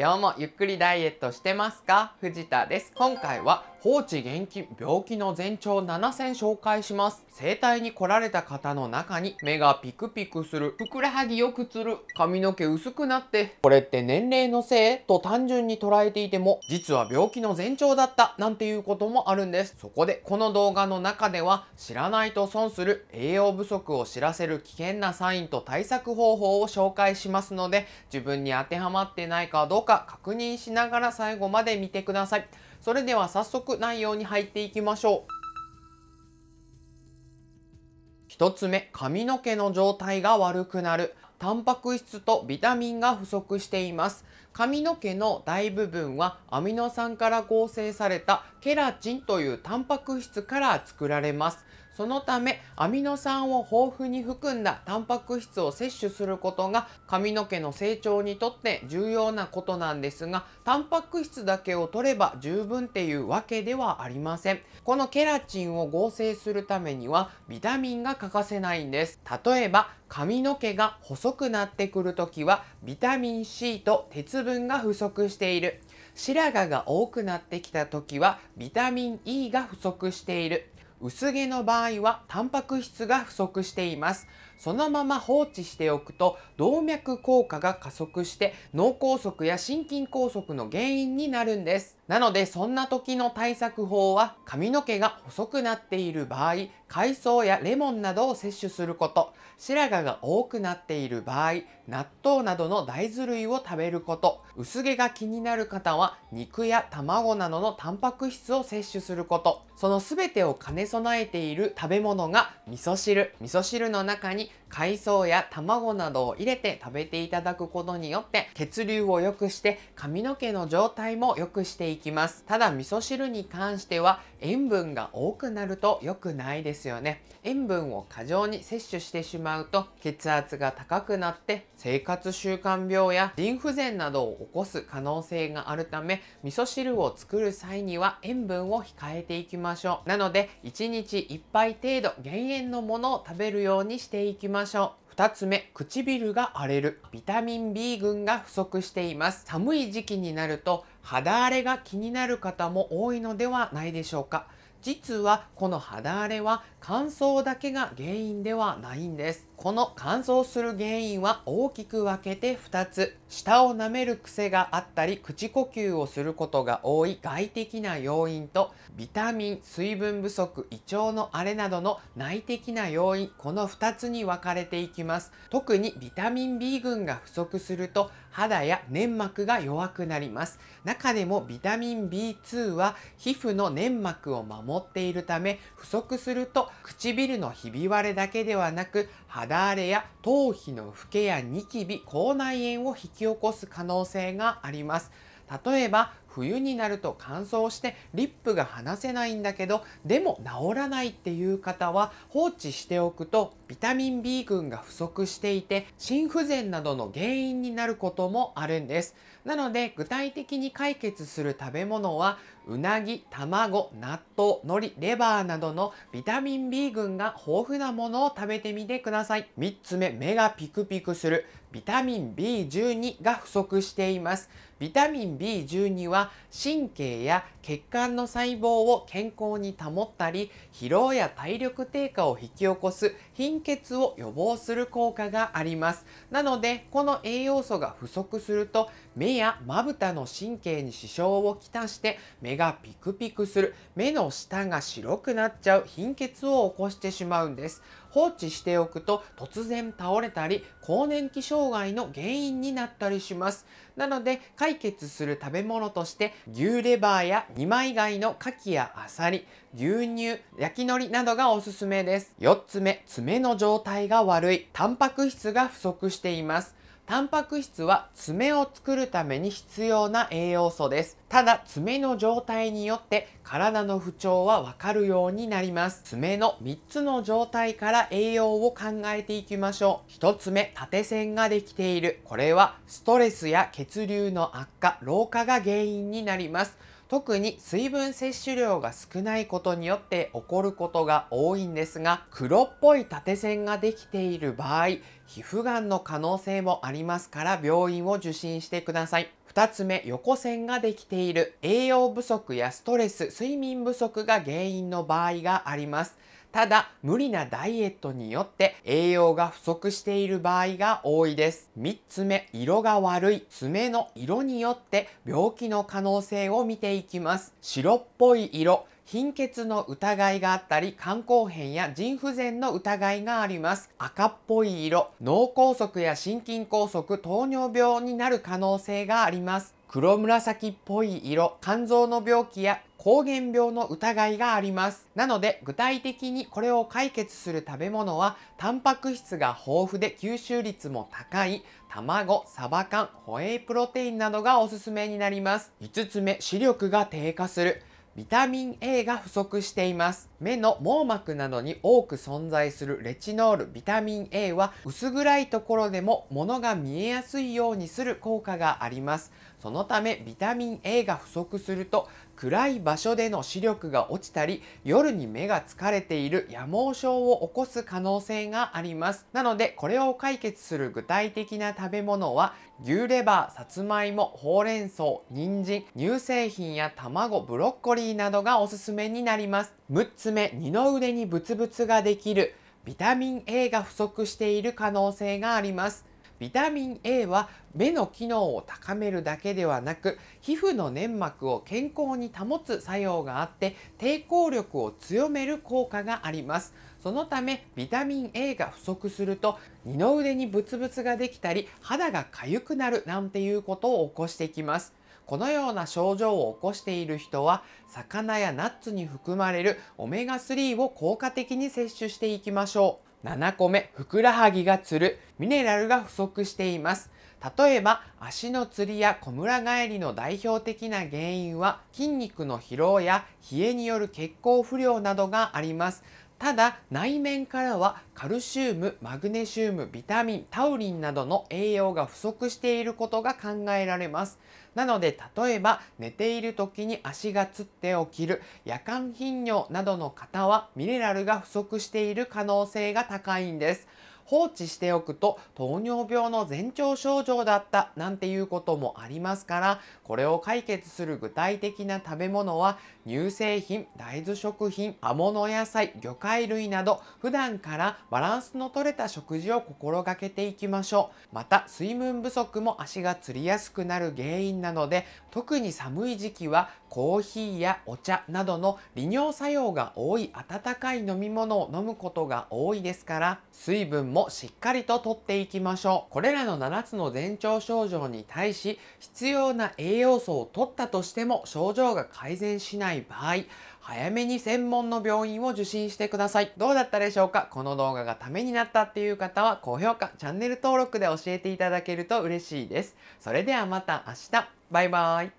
今日もゆっくりダイエットしてますか藤田です今回は放置元気病気の前兆7選紹介します整体に来られた方の中に目がピクピクするふくらはぎよくつる髪の毛薄くなってこれって年齢のせいと単純に捉えていても実は病気の前兆だったなんていうこともあるんですそこでこの動画の中では知らないと損する栄養不足を知らせる危険なサインと対策方法を紹介しますので自分に当てはまってないかどうか確認しながら最後まで見てください。それでは早速内容に入っていきましょう。1つ目、髪の毛の状態が悪くなる。タンパク質とビタミンが不足しています。髪の毛の大部分はアミノ酸から合成されたケラチンというタンパク質から作られます。そのためアミノ酸を豊富に含んだタンパク質を摂取することが髪の毛の成長にとって重要なことなんですがタンパク質だけを取れば十分っていうわけではありませんこのケラチンを合成するためにはビタミンが欠かせないんです例えば髪の毛が細くなってくるときはビタミン C と鉄分が不足している白髪が多くなってきた時はビタミン E が不足している薄毛の場合はタンパク質が不足していますそのまま放置しておくと動脈硬化が加速して脳梗塞や心筋梗塞の原因になるんですなのでそんな時の対策法は髪の毛が細くなっている場合海藻やレモンなどを摂取すること白髪が多くなっている場合納豆などの大豆類を食べること薄毛が気になる方は肉や卵などのタンパク質を摂取することその全てを兼ね備えている食べ物が味噌汁味噌汁の中に海藻や卵などを入れて食べていただくことによって血流を良くして髪の毛の状態も良くしていきますただ味噌汁に関しては塩分が多くなると良くないですよね塩分を過剰に摂取してしまうと血圧が高くなって生活習慣病や腎不全などを起こす可能性があるため味噌汁を作る際には塩分を控えていきましょうなので1日1杯程度減塩のものを食べるようにしていききましょう。2つ目、唇が荒れる。ビタミン B 群が不足しています。寒い時期になると肌荒れが気になる方も多いのではないでしょうか。実はこの肌荒れは乾燥だけが原因ではないんですこの乾燥する原因は大きく分けて2つ舌を舐める癖があったり口呼吸をすることが多い外的な要因とビタミン水分不足胃腸の荒れなどの内的な要因この2つに分かれていきます特にビタミン B 群が不足すると肌や粘膜が弱くなります中でもビタミン B2 は皮膚の粘膜を守っているため不足すると唇のひび割れだけではなく肌荒れや頭皮の老けやニキビ口内炎を引き起こす可能性があります例えば冬になると乾燥してリップが離せないんだけどでも治らないっていう方は放置しておくとビタミン B 群が不足していて心不全などの原因になることもあるんですなので具体的に解決する食べ物はうなぎ卵納豆海苔レバーなどのビタミン B 群が豊富なものを食べてみてください3つ目目がピクピクするビタミン B12 が不足していますビタミン B12 は神経や血管の細胞を健康に保ったり疲労や体力低下を引き起こす貧血を予防する効果がありますなのでこの栄養素が不足すると目やまぶたの神経に支障をきたして目がピクピクする目の下が白くなっちゃう貧血を起こしてしまうんです放置しておくと突然倒れたり更年期障害の原因になったりしますなので解決する食べ物として牛レバーや2枚貝の牡蠣やあさり牛乳、焼き海苔などがおすすめです。4つ目、爪の状態が悪い、タンパク質が不足しています。タンパク質は爪を作るために必要な栄養素です。ただ、爪の状態によって体の不調はわかるようになります。爪の3つの状態から栄養を考えていきましょう。1つ目、縦線ができている。これはストレスや血流の悪化、老化が原因になります。特に水分摂取量が少ないことによって起こることが多いんですが黒っぽい縦線ができている場合皮膚がんの可能性もありますから病院を受診してください2つ目横線ができている栄養不足やストレス睡眠不足が原因の場合がありますただ、無理なダイエットによって栄養が不足している場合が多いです。3つ目、色が悪い。爪の色によって病気の可能性を見ていきます。白っぽい色、貧血の疑いがあったり肝硬変や腎不全の疑いがあります赤っぽい色脳梗塞や心筋梗塞糖尿病になる可能性があります黒紫っぽい色肝臓の病気や膠原病の疑いがありますなので具体的にこれを解決する食べ物はタンパク質が豊富で吸収率も高い卵、サバ缶、ホエイプロテインなどがおすすめになります5つ目視力が低下するビタミン A が不足しています。目の網膜などに多く存在するレチノールビタミン A は薄暗いところでも物が見えやすいようにする効果がありますそのためビタミン A が不足すると暗い場所での視力が落ちたり夜に目が疲れている夜盲症を起こす可能性がありますなのでこれを解決する具体的な食べ物は牛レバーさつまいもほうれん草人参乳製品や卵ブロッコリーなどがおすすめになります6つつ目二の腕にブツブツができるビタミン A が不足している可能性がありますビタミン A は目の機能を高めるだけではなく皮膚の粘膜を健康に保つ作用があって抵抗力を強める効果がありますそのためビタミン A が不足すると二の腕にブツブツができたり肌が痒くなるなんていうことを起こしてきますこのような症状を起こしている人は魚やナッツに含まれるオメガ3を効果的に摂取していきましょう7個目ふくらはぎがつるミネラルが不足しています例えば足のつりやこむら返りの代表的な原因は筋肉の疲労や冷えによる血行不良などがありますただ内面からはカルシウムマグネシウムビタミンタウリンなどの栄養が不足していることが考えられますなので例えば寝ている時に足がつって起きる夜間頻尿などの方はミネラルが不足している可能性が高いんです放置しておくと糖尿病の前兆症状だったなんていうこともありますからこれを解決する具体的な食べ物は乳製品大豆食品葉物野菜魚介類など普段からバランスのとれた食事を心がけていきましょうまた水分不足も足がつりやすくなる原因なので特に寒い時期はコーヒーやお茶などの利尿作用が多い温かい飲み物を飲むことが多いですから水分ももしっかりと取っていきましょう。これらの7つの前兆症状に対し、必要な栄養素を取ったとしても症状が改善しない場合、早めに専門の病院を受診してください。どうだったでしょうかこの動画がためになったっていう方は高評価、チャンネル登録で教えていただけると嬉しいです。それではまた明日。バイバイ。